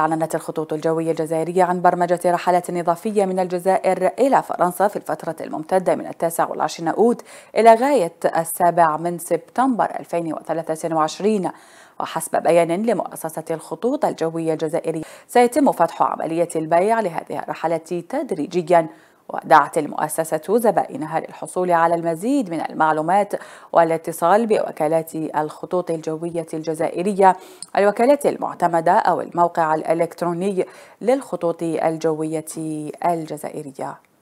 أعلنت الخطوط الجوية الجزائرية عن برمجة رحلات إضافية من الجزائر إلى فرنسا في الفترة الممتدة من التاسع والعشرين أوت إلى غاية السابع من سبتمبر 2023 وحسب بيان لمؤسسة الخطوط الجوية الجزائرية سيتم فتح عملية البيع لهذه الرحلات تدريجياً ودعت المؤسسة زبائنها للحصول على المزيد من المعلومات والاتصال بوكالات الخطوط الجوية الجزائرية الوكالات المعتمدة أو الموقع الإلكتروني للخطوط الجوية الجزائرية